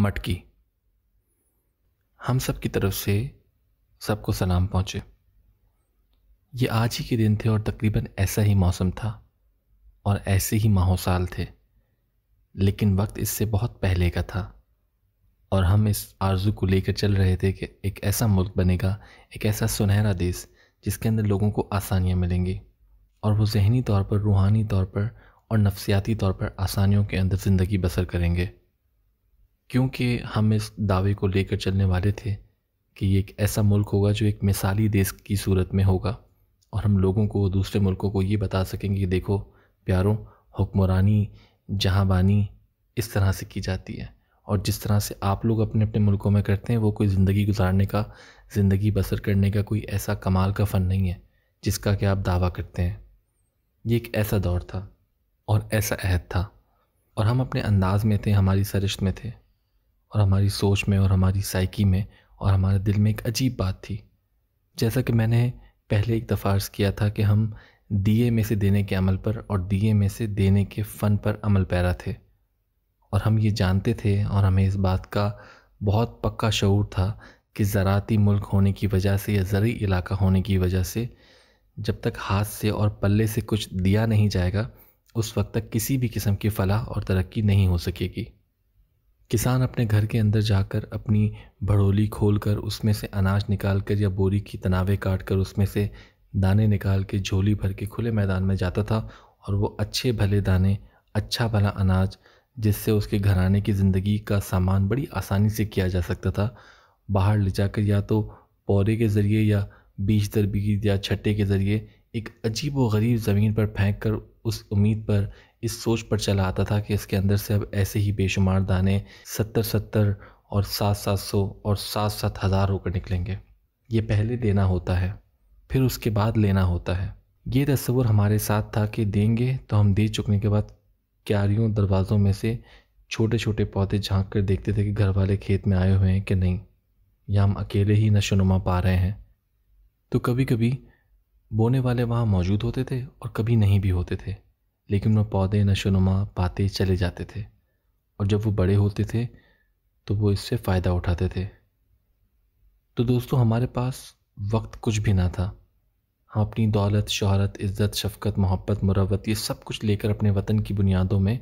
मटकी हम सब की तरफ से सबको सलाम पहुँचे ये आज ही के दिन थे और तकरीबन ऐसा ही मौसम था और ऐसे ही माहौसाल थे लेकिन वक्त इससे बहुत पहले का था और हम इस आरजू को लेकर चल रहे थे कि एक ऐसा मुल्क बनेगा एक ऐसा सुनहरा देश जिसके अंदर लोगों को आसानियाँ मिलेंगी और वो जहनी तौर पर रूहानी तौर पर और नफसियाती तौर पर आसानियों के अंदर ज़िंदगी बसर करेंगे क्योंकि हम इस दावे को लेकर चलने वाले थे कि ये एक ऐसा मुल्क होगा जो एक मिसाली देश की सूरत में होगा और हम लोगों को दूसरे मुल्कों को ये बता सकेंगे देखो प्यारों हुक्मरानी जहाँबानी इस तरह से की जाती है और जिस तरह से आप लोग अपने अपने मुल्कों में करते हैं वो कोई ज़िंदगी गुजारने का ज़िंदगी बसर करने का कोई ऐसा कमाल का फ़न नहीं है जिसका कि आप दावा करते हैं ये एक ऐसा दौर था और ऐसा अहद था और हम अपने अंदाज में थे हमारी सरिश्त में थे और हमारी सोच में और हमारी साइकी में और हमारे दिल में एक अजीब बात थी जैसा कि मैंने पहले एक दफ़ा अर्ज़ किया था कि हम दिए में से देने के अमल पर और दिए में से देने के फ़न पर अमल पैरा थे और हम ये जानते थे और हमें इस बात का बहुत पक्का शूर था कि ज़राती मुल्क होने की वजह से या ज़रूरी इलाका होने की वजह से जब तक हाथ से और पल्ले से कुछ दिया नहीं जाएगा उस वक्त तक किसी भी किस्म की फलाह और तरक्की नहीं हो सकेगी किसान अपने घर के अंदर जाकर अपनी भड़ोली खोलकर उसमें से अनाज निकाल कर या बोरी की तनावे काट कर उसमें से दाने निकाल के झोली भर के खुले मैदान में जाता था और वो अच्छे भले दाने अच्छा भला अनाज जिससे उसके घराने की ज़िंदगी का सामान बड़ी आसानी से किया जा सकता था बाहर ले जाकर या तो पौधे के ज़रिए या बीज दरबीज या छट्टे के ज़रिए एक अजीब व गरीब ज़मीन पर फेंक कर उस उम्मीद पर इस सोच पर चला आता था कि इसके अंदर से अब ऐसे ही बेशुमार दाने सत्तर सत्तर और सात सात सौ और सात सात हज़ार होकर निकलेंगे ये पहले देना होता है फिर उसके बाद लेना होता है ये तस्वुर हमारे साथ था कि देंगे तो हम दे चुकने के बाद क्यारियों दरवाज़ों में से छोटे छोटे पौधे झांक कर देखते थे कि घर वाले खेत में आए हुए हैं कि नहीं या हम अकेले ही नशोनुमा पा रहे हैं तो कभी कभी बोने वाले वहाँ मौजूद होते थे और कभी नहीं भी होते थे लेकिन वह पौधे नशोनुमा पाते चले जाते थे और जब वो बड़े होते थे तो वो इससे फ़ायदा उठाते थे तो दोस्तों हमारे पास वक्त कुछ भी ना था हम अपनी दौलत शहरत इज़्ज़त शफकत मोहब्बत मुरवत ये सब कुछ लेकर अपने वतन की बुनियादों में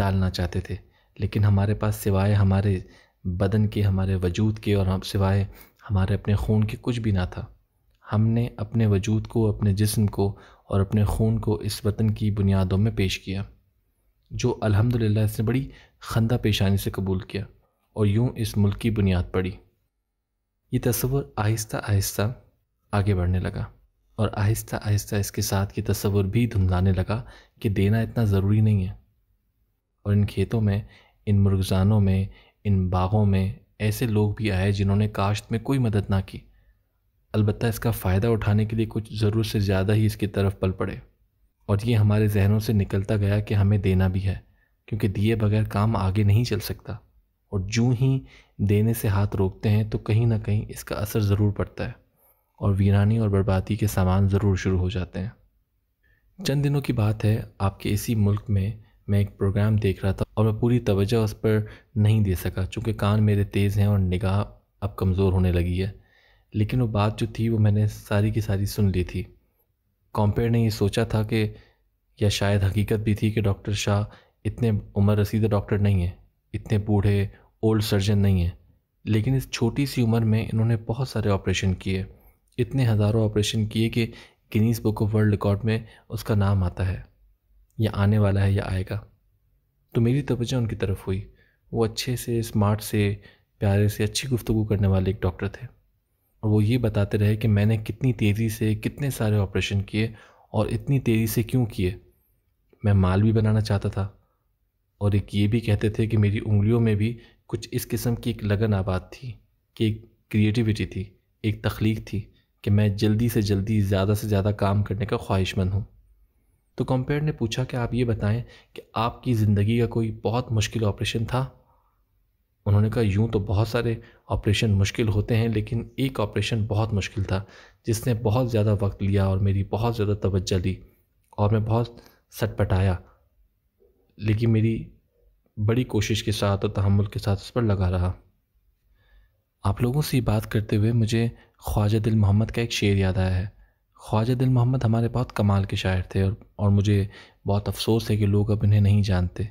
डालना चाहते थे लेकिन हमारे पास सिवाय हमारे बदन के हमारे वजूद के और हम सिवाय हमारे अपने खून के कुछ भी ना था हमने अपने वजूद को अपने जिस्म को और अपने खून को इस वतन की बुनियादों में पेश किया जो अल्हम्दुलिल्लाह इसने बड़ी खंदा पेशानी से कबूल किया और यूँ इस मुल्क की बुनियाद पड़ी ये तस्वुर आहिस्ता आहिस्ता आगे बढ़ने लगा और आहिस्ता आहिस्ता इसके साथ ये तस्वुर भी धुंधलाने लगा कि देना इतना ज़रूरी नहीं है और इन खेतों में इन मुर्गजानों में इन बागों में ऐसे लोग भी आए जिन्होंने काश्त में कोई मदद ना की अलबत्त इसका फ़ायदा उठाने के लिए कुछ ज़रूरत से ज़्यादा ही इसकी तरफ पल पड़े और ये हमारे जहनों से निकलता गया कि हमें देना भी है क्योंकि दिए बगैर काम आगे नहीं चल सकता और जूँ ही देने से हाथ रोकते हैं तो कहीं ना कहीं इसका असर ज़रूर पड़ता है और वीरानी और बर्बादी के सामान ज़रूर शुरू हो जाते हैं चंद दिनों की बात है आपके इसी मुल्क में मैं एक प्रोग्राम देख रहा था और मैं पूरी तवज्जो उस पर नहीं दे सका चूँकि कान मेरे तेज़ हैं और निगाह अब कमज़ोर होने लगी है लेकिन वो बात जो थी वो मैंने सारी की सारी सुन ली थी कॉम्पेयर ने ये सोचा था कि या शायद हकीकत भी थी कि डॉक्टर शाह इतने उम्र रसीदा डॉक्टर नहीं हैं इतने बूढ़े ओल्ड सर्जन नहीं हैं लेकिन इस छोटी सी उम्र में इन्होंने बहुत सारे ऑपरेशन किए इतने हज़ारों ऑपरेशन किए कि Guinness book of world record में उसका नाम आता है या आने वाला है या आएगा तो मेरी तवज्जो उनकी तरफ हुई वो अच्छे से स्मार्ट से प्यारे से अच्छी गुफ्तु करने वाले एक डॉक्टर थे और वो ये बताते रहे कि मैंने कितनी तेज़ी से कितने सारे ऑपरेशन किए और इतनी तेज़ी से क्यों किए मैं माल भी बनाना चाहता था और एक ये भी कहते थे कि मेरी उंगलियों में भी कुछ इस किस्म की एक लगन आबाद थी कि एक क्रिएटिविटी थी एक तख्लीक थी कि मैं जल्दी से जल्दी ज़्यादा से ज़्यादा काम करने का ख्वाहिशमंद हूँ तो कॉम्पेयर ने पूछा कि आप ये बताएं कि आपकी ज़िंदगी का कोई बहुत मुश्किल ऑपरेशन था उन्होंने कहा यूँ तो बहुत सारे ऑपरेशन मुश्किल होते हैं लेकिन एक ऑपरेशन बहुत मुश्किल था जिसने बहुत ज़्यादा वक्त लिया और मेरी बहुत ज़्यादा तवज्जो दी और मैं बहुत सटपटाया लेकिन मेरी बड़ी कोशिश के साथ और तहमुल के साथ उस पर लगा रहा आप लोगों से बात करते हुए मुझे ख्वाजा दिल मोहम्मद का एक शेर याद आया है ख्वाजा दिल मोहम्मद हमारे बहुत कमाल के शायर थे और और मुझे बहुत अफसोस है कि लोग अब इन्हें नहीं जानते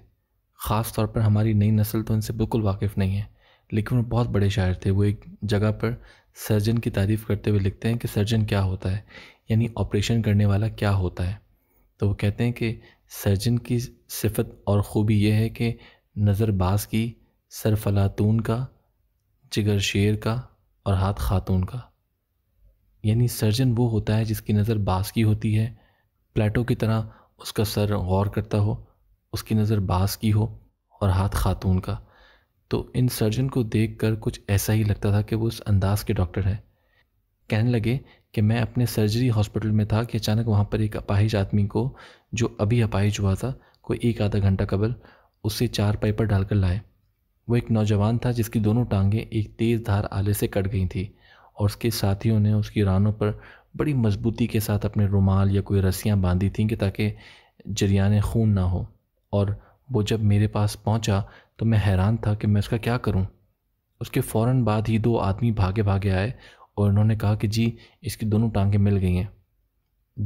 ख़ास तौर पर हमारी नई नस्ल तो इनसे बिल्कुल वाकिफ़ नहीं है लेकिन वो बहुत बड़े शायर थे वो एक जगह पर सर्जन की तारीफ़ करते हुए लिखते हैं कि सर्जन क्या होता है यानी ऑपरेशन करने वाला क्या होता है तो वो कहते हैं कि सर्जन की सिफत और ख़ूबी यह है कि नज़रबाज की सर फलातून का जिगर शेर का और हाथ खातून का यानी सर्जन वो होता है जिसकी नज़र बास की होती है प्लेटो की तरह उसका सर गौर करता हो उसकी नज़र बास की हो और हाथ खातून का तो इन सर्जन को देख कर कुछ ऐसा ही लगता था कि वो उस अंदाज के डॉक्टर हैं कहने लगे कि मैं अपने सर्जरी हॉस्पिटल में था कि अचानक वहाँ पर एक अपाहिज आदमी को जो अभी अपाहिज हुआ था कोई एक आधा घंटा कबल उससे चार पाइपर डालकर लाए वो एक नौजवान था जिसकी दोनों टांगें एक तेज़ धार आले से कट गई थी और उसके साथियों ने उसकी रानों पर बड़ी मजबूती के साथ अपने रुमाल या कोई रस्सियाँ बांधी थी कि ताकि जरियाने खून ना हो और वो जब मेरे पास पहुंचा तो मैं हैरान था कि मैं उसका क्या करूं। उसके फ़ौर बाद ही दो आदमी भागे भागे आए और उन्होंने कहा कि जी इसकी दोनों टांगें मिल गई हैं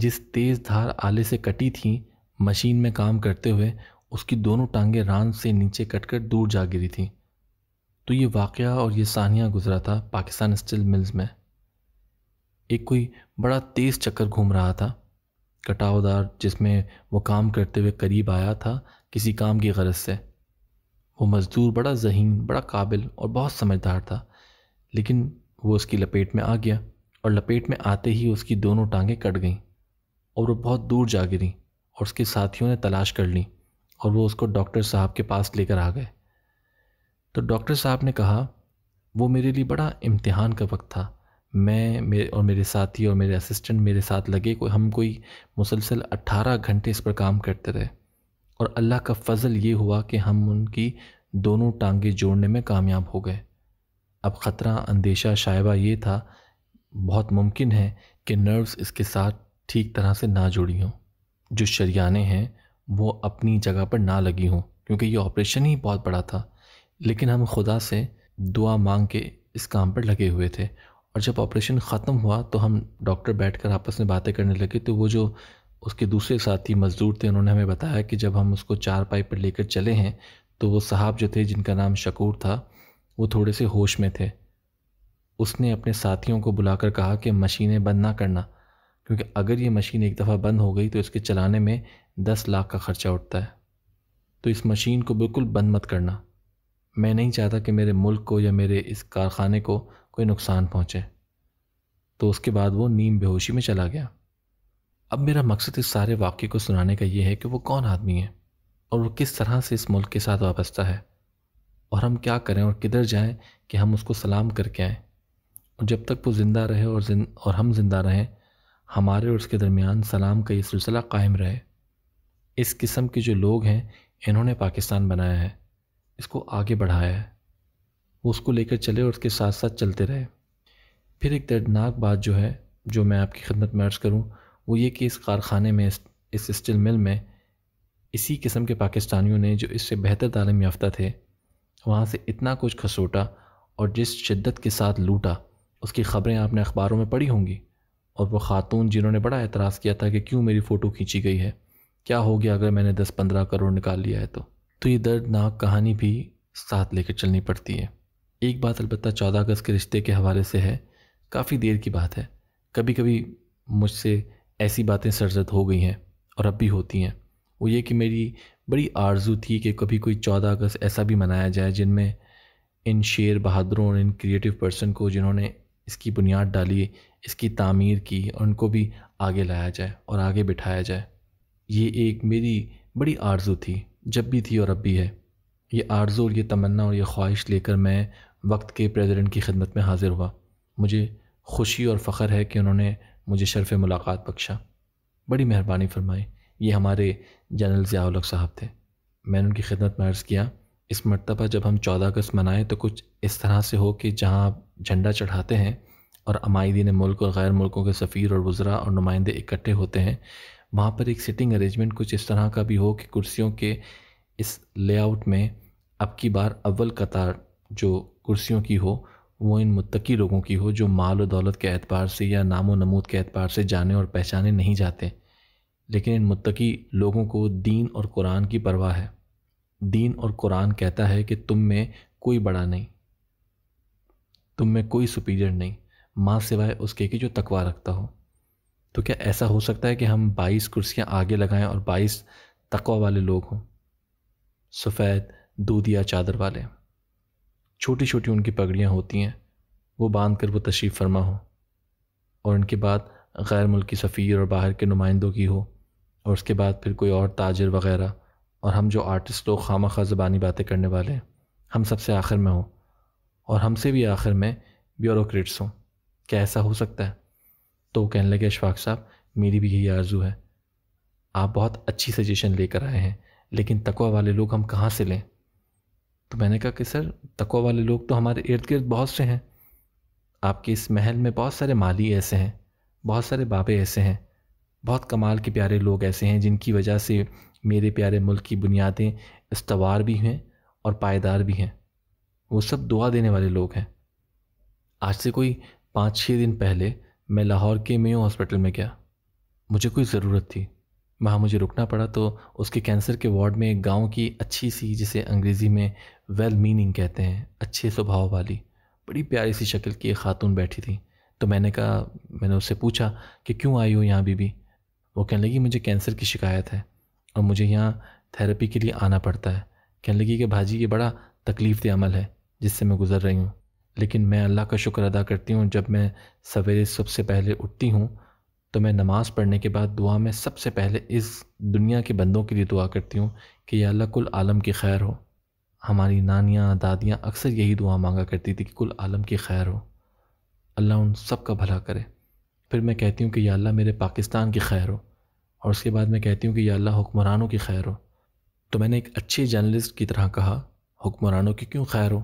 जिस तेज़ धार आले से कटी थी मशीन में काम करते हुए उसकी दोनों टांगें रान से नीचे कटकर दूर जा गिरी थी तो ये वाक़ और ये सानिया गुजरा था पाकिस्तान स्टील मिल्स में एक कोई बड़ा तेज़ चक्कर घूम रहा था कटावदार जिसमें वो काम करते हुए करीब आया था किसी काम की गरज से वो मज़दूर बड़ा जहीन बड़ा काबिल और बहुत समझदार था लेकिन वो उसकी लपेट में आ गया और लपेट में आते ही उसकी दोनों टांगें कट गईं और वो बहुत दूर जा गिरी और उसके साथियों ने तलाश कर ली और वो उसको डॉक्टर साहब के पास लेकर आ गए तो डॉक्टर साहब ने कहा वो मेरे लिए बड़ा इम्तिहान का वक्त था मैं मेरे और मेरे साथी और मेरे असिस्टेंट मेरे साथ लगे कोई हम कोई मुसलसल अट्ठारह घंटे इस पर काम करते रहे और अल्लाह का फजल ये हुआ कि हम उनकी दोनों टांगे जोड़ने में कामयाब हो गए अब ख़तरा अंदेशा शायबा ये था बहुत मुमकिन है कि नर्व्स इसके साथ ठीक तरह से ना जुड़ी हों जो शरियाने हैं वो अपनी जगह पर ना लगी हों क्योंकि ये ऑपरेशन ही बहुत बड़ा था लेकिन हम खुदा से दुआ मांग के इस काम पर लगे हुए थे और जब ऑपरेशन ख़त्म हुआ तो हम डॉक्टर बैठकर आपस में बातें करने लगे तो वो जो उसके दूसरे साथी मज़दूर थे उन्होंने हमें बताया कि जब हम उसको चार पाई पर लेकर चले हैं तो वो साहब जो थे जिनका नाम शकूर था वो थोड़े से होश में थे उसने अपने साथियों को बुलाकर कहा कि मशीनें बंद ना करना क्योंकि अगर ये मशीन एक दफ़ा बंद हो गई तो इसके चलाने में दस लाख का ख़र्चा उठता है तो इस मशीन को बिल्कुल बंद मत करना मैं नहीं चाहता कि मेरे मुल्क को या मेरे इस कारखाने को कोई नुकसान पहुँचे तो उसके बाद वो नीम बेहोशी में चला गया अब मेरा मकसद इस सारे वाक्य को सुनाने का ये है कि वो कौन आदमी है और वो किस तरह से इस मुल्क के साथ वाबस्ता है और हम क्या करें और किधर जाएं कि हम उसको सलाम करके आएँ और जब तक वो ज़िंदा रहे और जिन और हम ज़िंदा रहें हमारे और उसके दरमियान सलाम का ये सिलसिला कायम रहे इस किस्म के जो लोग हैं इन्होंने पाकिस्तान बनाया है इसको आगे बढ़ाया है उसको लेकर चले और उसके साथ साथ चलते रहे फिर एक दर्दनाक बात जो है जो मैं आपकी खिदमत में अर्ज़ करूँ वो ये कि इस कारखाने में इस स्टील मिल में इसी किस्म के पाकिस्तानियों ने जो इससे बेहतर तालीम याफ़्त थे वहाँ से इतना कुछ खसोटा और जिस शिद्दत के साथ लूटा उसकी ख़बरें आपने अखबारों में पढ़ी होंगी और वो ख़ातून जिन्होंने बड़ा एतराज़ किया था कि क्यों मेरी फ़ोटो खींची गई है क्या हो गया अगर मैंने दस पंद्रह करोड़ निकाल लिया है तो तो ये दर्दनाक कहानी भी साथ लेकर चलनी पड़ती है एक बात अलबत् चौदह अगस्त के रिश्ते के हवाले से है काफ़ी देर की बात है कभी कभी मुझसे ऐसी बातें सरजद हो गई हैं और अब भी होती हैं वो ये कि मेरी बड़ी आरजू थी कि कभी कोई चौदह अगस्त ऐसा भी मनाया जाए जिनमें इन शेर बहादुरों और इन क्रिएटिव पर्सन को जिन्होंने इसकी बुनियाद डाली इसकी तामीर की और उनको भी आगे लाया जाए और आगे बिठाया जाए ये एक मेरी बड़ी आरजू थी जब भी थी और अब भी है ये आरजू और ये तमन्ना और ये ख्वाहिश लेकर मैं वक्त के प्रेसिडेंट की खिदमत में हाज़िर हुआ मुझे खुशी और फ़ख्र है कि उन्होंने मुझे शर्फ मुलाकात बख्शा बड़ी मेहरबानी फरमाई ये हमारे जनरल ज़ियालक साहब थे मैंने उनकी खिदमत में अर्ज़ किया इस मरतबा जब हम चौदह अगस्त मनाएं तो कुछ इस तरह से हो कि जहाँ आप झंडा चढ़ाते हैं और अमायदीन मुल्क और गैर मुल्कों के सफ़ीर और वज़रा और नुमाइंदे इकट्ठे होते हैं वहाँ पर एक सिटिंग अरेंजमेंट कुछ इस तरह का भी हो कि कुर्सियों के इस लेआउट में अब की बार अव्वल कतार जो कुर्सियों की हो वो इन मुतकी लोगों की हो जो माल और दौलत के एतबार से या नाम व नमूद के एतबार से जाने और पहचाने नहीं जाते लेकिन इन मुतकी लोगों को दीन और कुरान की परवाह है दीन और कुरान कहता है कि तुम में कोई बड़ा नहीं तुम में कोई सुपीरियर नहीं माँ सिवाय उसके कि जो तकवा रखता हो तो क्या ऐसा हो सकता है कि हम 22 कुर्सियाँ आगे लगाएं और 22 तकवा वाले लोग हों सफ़ेद दूधिया चादर वाले छोटी छोटी उनकी पगड़ियाँ होती हैं वो बांध कर वो तशरीफ़ फरमा हो और उनके बाद गैर मुल्की सफ़ीर और बाहर के नुमाइंदों की हो और उसके बाद फिर कोई और ताजर वगैरह और हम जो आर्टिस्ट लोग खामा खा ज़बानी बातें करने वाले हैं हम सबसे आखिर में हों और हमसे भी आखिर में ब्यूरोक्रेट्स हों क्या ऐसा हो सकता है तो वो कहने लगे अशफाक साहब मेरी भी यही आर्जू है आप बहुत अच्छी सजेशन लेकर आए हैं लेकिन तकवा वाले लोग हम कहाँ से लें तो मैंने कहा कि सर तकवा वाले लोग तो हमारे इर्द गिर्द बहुत से हैं आपके इस महल में बहुत सारे माली ऐसे हैं बहुत सारे बाबे ऐसे हैं बहुत कमाल के प्यारे लोग ऐसे हैं जिनकी वजह से मेरे प्यारे मुल्क की बुनियादें इस्तवार भी हैं और पायदार भी हैं वो सब दुआ देने वाले लोग हैं आज से कोई पाँच छः दिन पहले मैं लाहौर के मेयो हॉस्पिटल में गया मुझे कोई ज़रूरत थी वहाँ मुझे रुकना पड़ा तो उसके कैंसर के वार्ड में एक गाँव की अच्छी सी जिसे अंग्रेज़ी में वेल मीनिंग कहते हैं अच्छे स्वभाव वाली बड़ी प्यारी सी शक्ल की एक खातून बैठी थी तो मैंने कहा मैंने उससे पूछा कि क्यों आई हो यहाँ बीबी वो कहने लगी मुझे कैंसर की शिकायत है और मुझे यहाँ थेरेपी के लिए आना पड़ता है कहने लगी कि भाजी ये बड़ा तकलीफ़ अमल है जिससे मैं गुज़र रही हूँ लेकिन मैं अल्लाह का शुक्र अदा करती हूँ जब मैं सवेरे सबसे पहले उठती हूँ तो मैं नमाज़ पढ़ने के बाद दुआ में सबसे पहले इस दुनिया के बंदों के लिए दुआ करती हूँ कि यह अल्लाह कुल आलम की खैर हो हमारी नानियाँ दादियाँ अक्सर यही दुआ मांगा करती थी कि कुल आलम की खैर हो अल्लाह उन सब का भला करे फिर मैं कहती हूँ कि यह अल्लाह मेरे पाकिस्तान की खैर हो और उसके बाद मैं कहती हूँ कि यह अल्लाह हुक्मरानों की खैर हो तो मैंने एक अच्छे जर्नलिस्ट की तरह कहा हुक्मरानों की क्यों खैर हो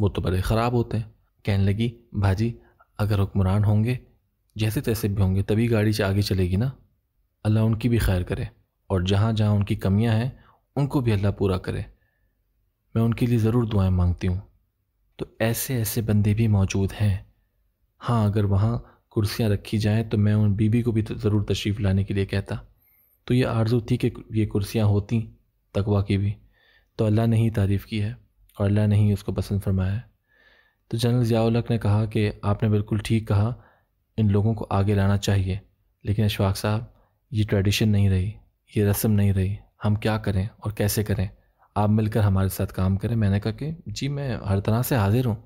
वो तो बड़े ख़राब होते हैं कहने लगी भाजी अगर हुक्मरान होंगे जैसे तैसे भी होंगे तभी गाड़ी से आगे चलेगी ना अल्लाह उनकी भी खैर करे और जहाँ जहाँ उनकी कमियाँ हैं उनको भी अल्लाह पूरा करे मैं उनके लिए ज़रूर दुआएं मांगती हूँ तो ऐसे ऐसे बंदे भी मौजूद हैं हाँ अगर वहाँ कुर्सियाँ रखी जाएँ तो मैं उन बीबी को भी ज़रूर तशरीफ़ लाने के लिए कहता तो ये आरजू थी कि ये कुर्सियाँ होती तकवा की भी तो अल्लाह ने ही तारीफ़ की है और अल्लाह ने ही उसको पसंद फरमाया है तो जनरल ज़ियाउलक ने कहा कि आपने बिल्कुल ठीक कहा इन लोगों को आगे लाना चाहिए लेकिन अशफाक साहब ये ट्रेडिशन नहीं रही ये रस्म नहीं रही हम क्या करें और कैसे करें आप मिलकर हमारे साथ काम करें मैंने कहा कि जी मैं हर तरह से हाजिर हूँ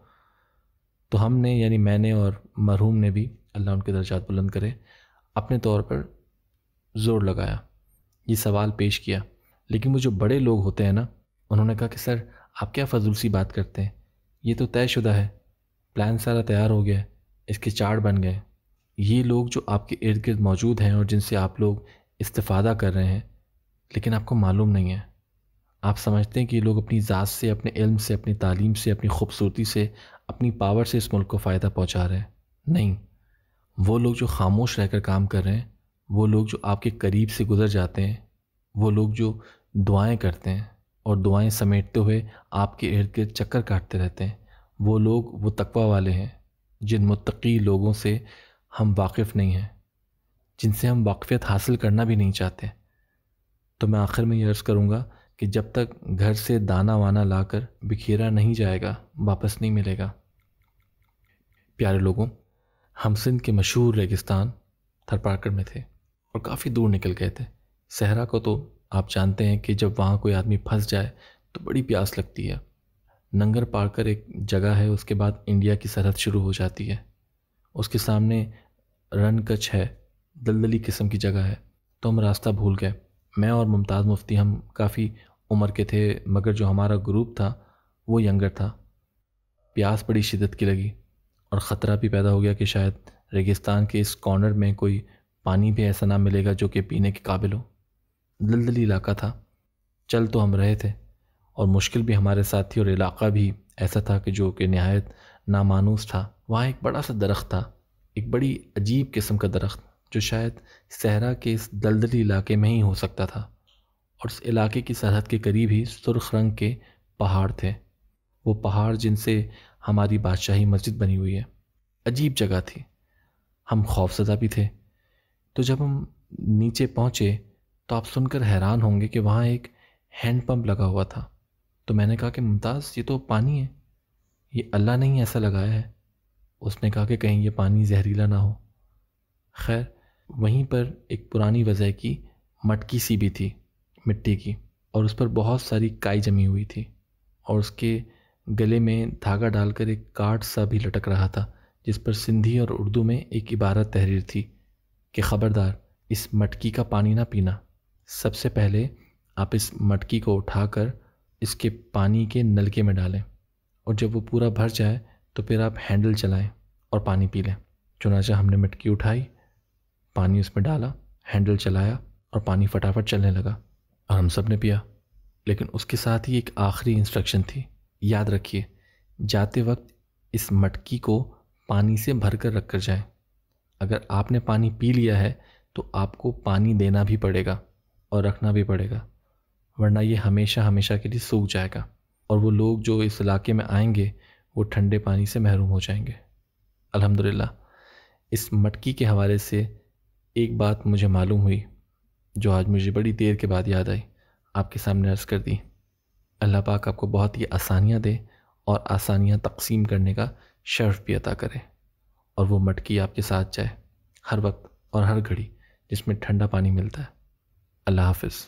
तो हमने यानी मैंने और मरहूम ने भी अल्लाह उनके दर्जात बुलंद करे अपने तौर पर ज़ोर लगाया ये सवाल पेश किया लेकिन वो जो बड़े लोग होते हैं ना उन्होंने कहा कि सर आप क्या फजूल सी बात करते हैं ये तो तयशुदा है प्लान सारा तैयार हो गया इसके चार्ट बन गए ये लोग जो आपके इर्द गिर्द मौजूद हैं और जिनसे आप लोग इस्तादा कर रहे हैं लेकिन आपको मालूम नहीं है आप समझते हैं कि ये लोग अपनी ज़ात से अपने इल्म से अपनी तालीम से अपनी खूबसूरती से अपनी पावर से इस मुल्क को फ़ायदा पहुंचा रहे हैं नहीं वो लोग जो खामोश रहकर काम कर रहे हैं वो लोग जो आपके करीब से गुज़र जाते हैं वो लोग जो दुआएं करते हैं और दुआएं समेटते हुए आपके इर्द गिर्द चक्कर काटते रहते हैं वो लोग वो तकवा वाले हैं जिन मुतकी लोगों से हम वाकिफ़ नहीं हैं जिनसे हम वाकफ़ियत हासिल करना भी नहीं चाहते तो मैं आखिर में ये अर्ज़ करूँगा कि जब तक घर से दाना वाना लाकर बिखेरा नहीं जाएगा वापस नहीं मिलेगा प्यारे लोगों हम सिंध के मशहूर रेगिस्तान थरपारकर में थे और काफ़ी दूर निकल गए थे सहरा को तो आप जानते हैं कि जब वहाँ कोई आदमी फंस जाए तो बड़ी प्यास लगती है नंगर पार कर एक जगह है उसके बाद इंडिया की सरहद शुरू हो जाती है उसके सामने रन कच है दलदली किस्म की जगह है तो हम रास्ता भूल गए मैं और मुमताज़ मुफ्ती हम काफ़ी उम्र के थे मगर जो हमारा ग्रुप था वो यंगर था प्यास बड़ी शिदत की लगी और ख़तरा भी पैदा हो गया कि शायद रेगिस्तान के इस कॉर्नर में कोई पानी भी ऐसा ना मिलेगा जो कि पीने के काबिल हो दलदली इलाका था चल तो हम रहे थे और मुश्किल भी हमारे साथ थी और इलाका भी ऐसा था कि जो कि नहायत नामानूस था वहाँ एक बड़ा सा दरख्त था एक बड़ी अजीब किस्म का दरख्त जो शायद सहरा के इस दलदली इलाके में ही हो सकता था और उस इलाके की सरहद के करीब ही सुर्ख रंग के पहाड़ थे वो पहाड़ जिनसे हमारी बादशाही मस्जिद बनी हुई है अजीब जगह थी हम खौफजदा भी थे तो जब हम नीचे पहुँचे तो आप सुनकर हैरान होंगे कि वहाँ एक हैंडपम्प लगा हुआ था तो मैंने कहा कि मुमताज़ ये तो पानी है ये अल्लाह ने ही ऐसा लगाया है उसने कहा कि कहीं ये पानी जहरीला ना हो खैर वहीं पर एक पुरानी वजह की मटकी सी भी थी मिट्टी की और उस पर बहुत सारी काई जमी हुई थी और उसके गले में धागा डालकर एक काट सा भी लटक रहा था जिस पर सिंधी और उर्दू में एक इबारत तहरीर थी कि ख़बरदार इस मटकी का पानी ना पीना सबसे पहले आप इस मटकी को उठाकर इसके पानी के नलके में डालें और जब वो पूरा भर जाए तो फिर आप हैंडल चलाएं और पानी पी लें चुनाचा हमने मटकी उठाई पानी उसमें डाला हैंडल चलाया और पानी फटाफट चलने लगा और हम सब ने पिया लेकिन उसके साथ ही एक आखिरी इंस्ट्रक्शन थी याद रखिए जाते वक्त इस मटकी को पानी से भर कर रख कर जाएं अगर आपने पानी पी लिया है तो आपको पानी देना भी पड़ेगा और रखना भी पड़ेगा वरना ये हमेशा हमेशा के लिए सूख जाएगा और वो लोग जो इस इलाके में आएंगे वो ठंडे पानी से महरूम हो जाएंगे अल्हम्दुलिल्लाह इस मटकी के हवाले से एक बात मुझे मालूम हुई जो आज मुझे बड़ी देर के बाद याद आई आपके सामने अर्ज़ कर दी अल्लाह पाक आपको बहुत ही आसानियाँ दे और आसानियाँ तकसीम करने का शर्फ भी अता करे और वो मटकी आपके साथ जाए हर वक्त और हर घड़ी जिसमें ठंडा पानी मिलता है अल्लाह हाफिज़